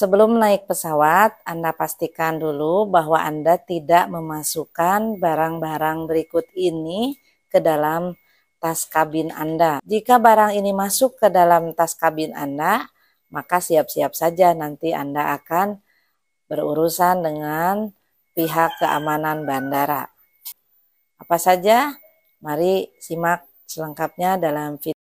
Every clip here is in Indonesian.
Sebelum naik pesawat, Anda pastikan dulu bahwa Anda tidak memasukkan barang-barang berikut ini ke dalam tas kabin Anda. Jika barang ini masuk ke dalam tas kabin Anda, maka siap-siap saja nanti Anda akan berurusan dengan pihak keamanan bandara. Apa saja? Mari simak selengkapnya dalam video.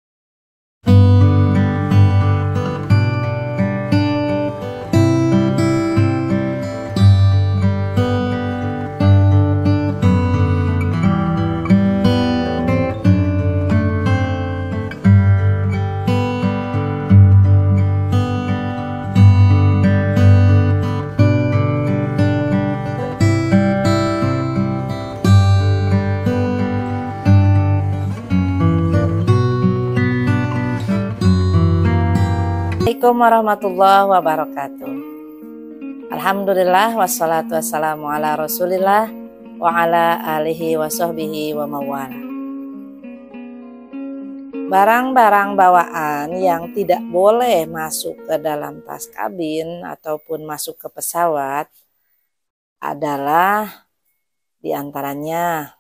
Assalamualaikum warahmatullahi wabarakatuh Alhamdulillah wassalatu wassalamu ala rasulillah wa ala alihi wa sahbihi wa mawala Barang-barang bawaan yang tidak boleh masuk ke dalam tas kabin ataupun masuk ke pesawat adalah diantaranya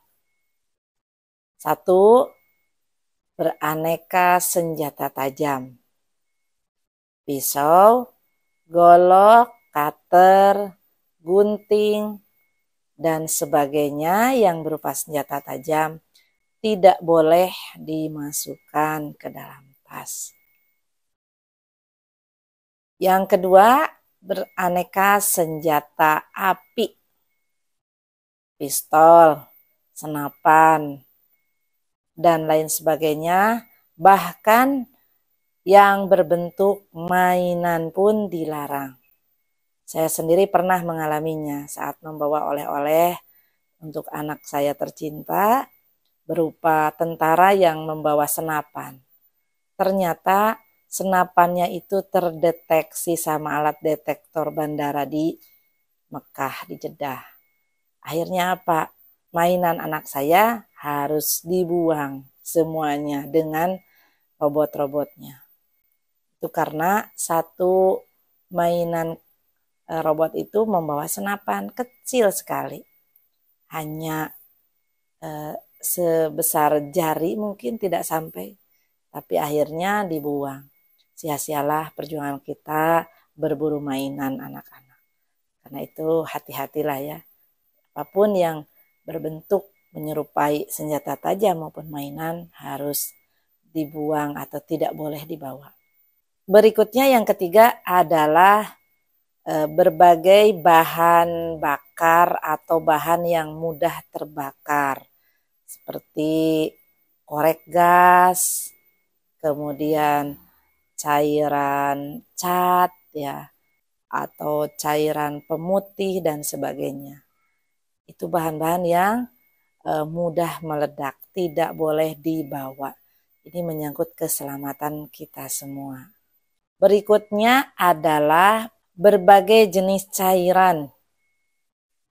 satu beraneka senjata tajam pisau, golok, cutter, gunting, dan sebagainya yang berupa senjata tajam tidak boleh dimasukkan ke dalam tas. Yang kedua, beraneka senjata api. Pistol, senapan, dan lain sebagainya, bahkan yang berbentuk mainan pun dilarang. Saya sendiri pernah mengalaminya saat membawa oleh-oleh untuk anak saya tercinta berupa tentara yang membawa senapan. Ternyata senapannya itu terdeteksi sama alat detektor bandara di Mekah, di Jeddah. Akhirnya apa? Mainan anak saya harus dibuang semuanya dengan robot-robotnya itu karena satu mainan eh, robot itu membawa senapan kecil sekali hanya eh, sebesar jari mungkin tidak sampai tapi akhirnya dibuang sia-sialah perjuangan kita berburu mainan anak-anak karena itu hati-hatilah ya apapun yang berbentuk menyerupai senjata tajam maupun mainan harus dibuang atau tidak boleh dibawa. Berikutnya yang ketiga adalah eh, berbagai bahan bakar atau bahan yang mudah terbakar seperti korek gas, kemudian cairan cat ya atau cairan pemutih dan sebagainya. Itu bahan-bahan yang eh, mudah meledak, tidak boleh dibawa. Ini menyangkut keselamatan kita semua. Berikutnya adalah berbagai jenis cairan,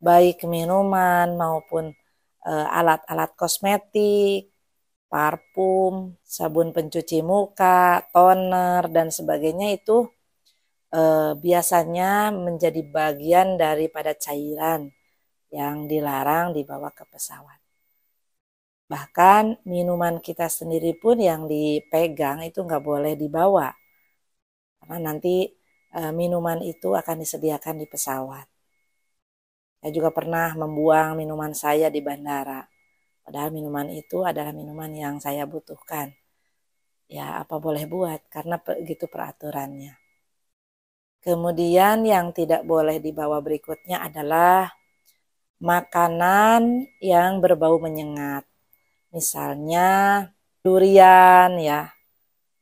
baik minuman maupun eh, alat-alat e, kosmetik, parfum, sabun pencuci muka, toner, dan sebagainya itu e, biasanya menjadi bagian daripada cairan yang dilarang dibawa ke pesawat. Bahkan minuman kita sendiri pun yang dipegang itu nggak boleh dibawa karena nanti e, minuman itu akan disediakan di pesawat. Saya juga pernah membuang minuman saya di bandara, padahal minuman itu adalah minuman yang saya butuhkan. Ya, apa boleh buat karena begitu peraturannya. Kemudian yang tidak boleh dibawa berikutnya adalah makanan yang berbau menyengat. Misalnya durian ya.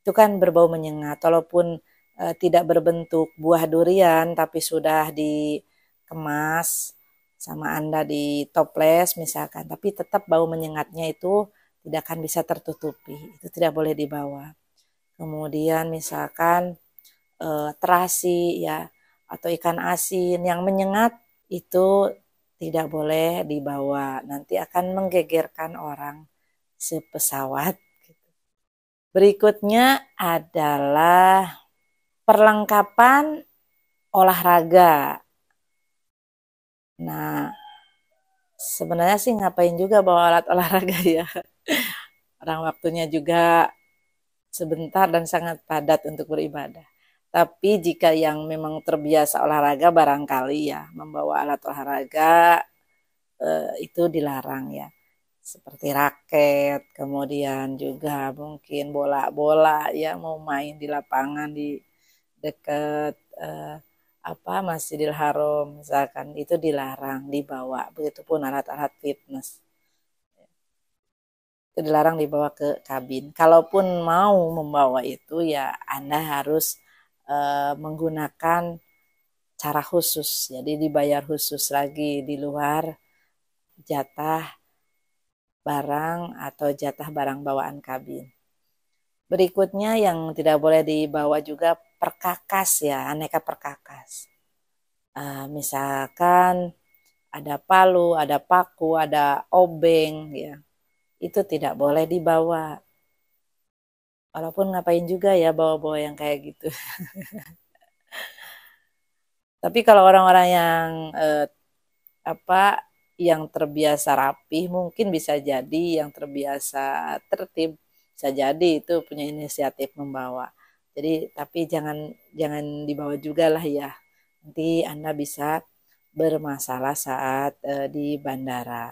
Itu kan berbau menyengat walaupun Eh, tidak berbentuk buah durian tapi sudah dikemas sama Anda di toples misalkan, tapi tetap bau menyengatnya itu tidak akan bisa tertutupi, itu tidak boleh dibawa. Kemudian misalkan eh, terasi ya atau ikan asin yang menyengat itu tidak boleh dibawa, nanti akan menggegerkan orang sepesawat. Gitu. Berikutnya adalah perlengkapan olahraga. Nah, sebenarnya sih ngapain juga bawa alat olahraga ya. Orang waktunya juga sebentar dan sangat padat untuk beribadah. Tapi jika yang memang terbiasa olahraga barangkali ya membawa alat olahraga eh, itu dilarang ya. Seperti raket, kemudian juga mungkin bola-bola ya mau main di lapangan di dekat uh, eh, apa Masjidil Haram misalkan itu dilarang dibawa begitupun alat-alat fitness itu dilarang dibawa ke kabin. Kalaupun mau membawa itu ya Anda harus uh, menggunakan cara khusus. Jadi dibayar khusus lagi di luar jatah barang atau jatah barang bawaan kabin. Berikutnya yang tidak boleh dibawa juga perkakas ya, aneka perkakas. Uh, misalkan ada palu, ada paku, ada obeng ya. Itu tidak boleh dibawa. Walaupun ngapain juga ya bawa-bawa yang kayak gitu. Tapi kalau orang-orang yang eh, apa yang terbiasa rapih mungkin bisa jadi yang terbiasa tertib bisa jadi itu punya inisiatif membawa. Jadi tapi jangan jangan dibawa juga lah ya. Nanti Anda bisa bermasalah saat uh, di bandara.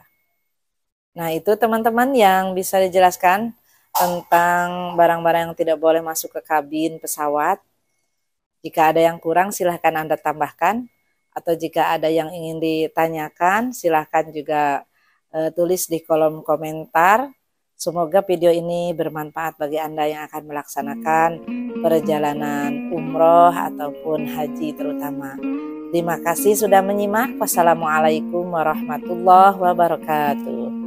Nah, itu teman-teman yang bisa dijelaskan tentang barang-barang yang tidak boleh masuk ke kabin pesawat. Jika ada yang kurang silahkan Anda tambahkan atau jika ada yang ingin ditanyakan silahkan juga uh, tulis di kolom komentar. Semoga video ini bermanfaat bagi Anda yang akan melaksanakan perjalanan umroh ataupun haji terutama. Terima kasih sudah menyimak. Wassalamualaikum warahmatullahi wabarakatuh.